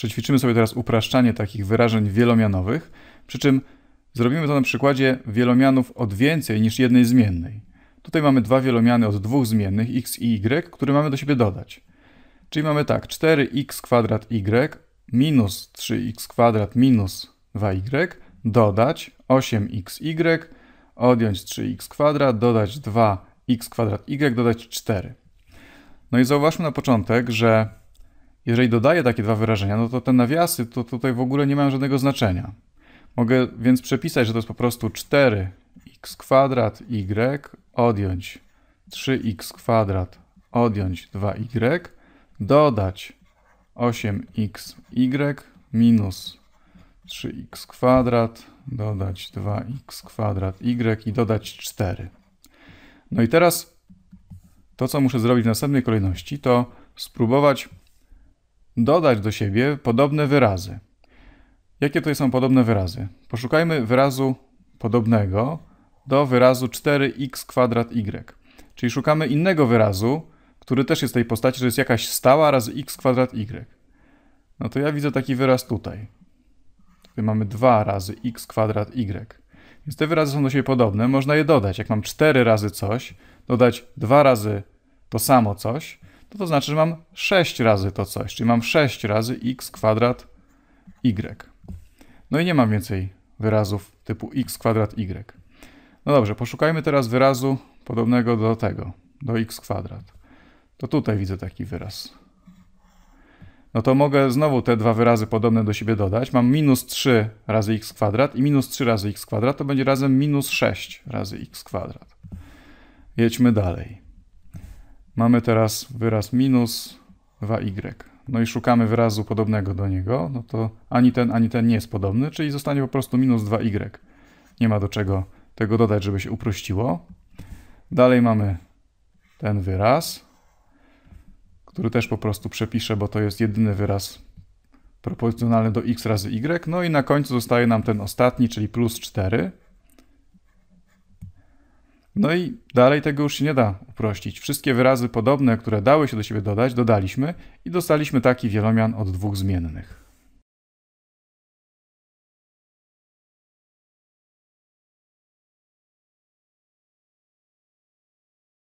Przećwiczymy sobie teraz upraszczanie takich wyrażeń wielomianowych, przy czym zrobimy to na przykładzie wielomianów od więcej niż jednej zmiennej. Tutaj mamy dwa wielomiany od dwóch zmiennych x i y, które mamy do siebie dodać. Czyli mamy tak 4x kwadrat y minus 3x kwadrat minus 2y dodać 8xy odjąć 3x kwadrat dodać 2x kwadrat y dodać 4. No i zauważmy na początek, że jeżeli dodaję takie dwa wyrażenia, no to te nawiasy to tutaj w ogóle nie mają żadnego znaczenia. Mogę więc przepisać, że to jest po prostu 4x kwadrat y odjąć 3x kwadrat odjąć 2y dodać 8xy minus 3x kwadrat dodać 2x kwadrat y i dodać 4. No i teraz to, co muszę zrobić w następnej kolejności, to spróbować dodać do siebie podobne wyrazy. Jakie to są podobne wyrazy? Poszukajmy wyrazu podobnego do wyrazu 4x kwadrat y. Czyli szukamy innego wyrazu, który też jest w tej postaci, że jest jakaś stała razy x kwadrat y. No to ja widzę taki wyraz tutaj. Tutaj mamy 2 razy x kwadrat y. Więc te wyrazy są do siebie podobne, można je dodać. Jak mam 4 razy coś, dodać 2 razy to samo coś, to to znaczy, że mam 6 razy to coś, czyli mam 6 razy x kwadrat y. No i nie mam więcej wyrazów typu x kwadrat y. No dobrze, poszukajmy teraz wyrazu podobnego do tego, do x kwadrat. To tutaj widzę taki wyraz. No to mogę znowu te dwa wyrazy podobne do siebie dodać. Mam minus 3 razy x kwadrat i minus 3 razy x kwadrat to będzie razem minus 6 razy x kwadrat. Jedźmy dalej. Mamy teraz wyraz minus 2y. No i szukamy wyrazu podobnego do niego, no to ani ten, ani ten nie jest podobny, czyli zostanie po prostu minus 2y. Nie ma do czego tego dodać, żeby się uprościło. Dalej mamy ten wyraz, który też po prostu przepiszę, bo to jest jedyny wyraz proporcjonalny do x razy y. No i na końcu zostaje nam ten ostatni, czyli plus 4. No i dalej tego już się nie da uprościć. Wszystkie wyrazy podobne, które dały się do siebie dodać, dodaliśmy i dostaliśmy taki wielomian od dwóch zmiennych.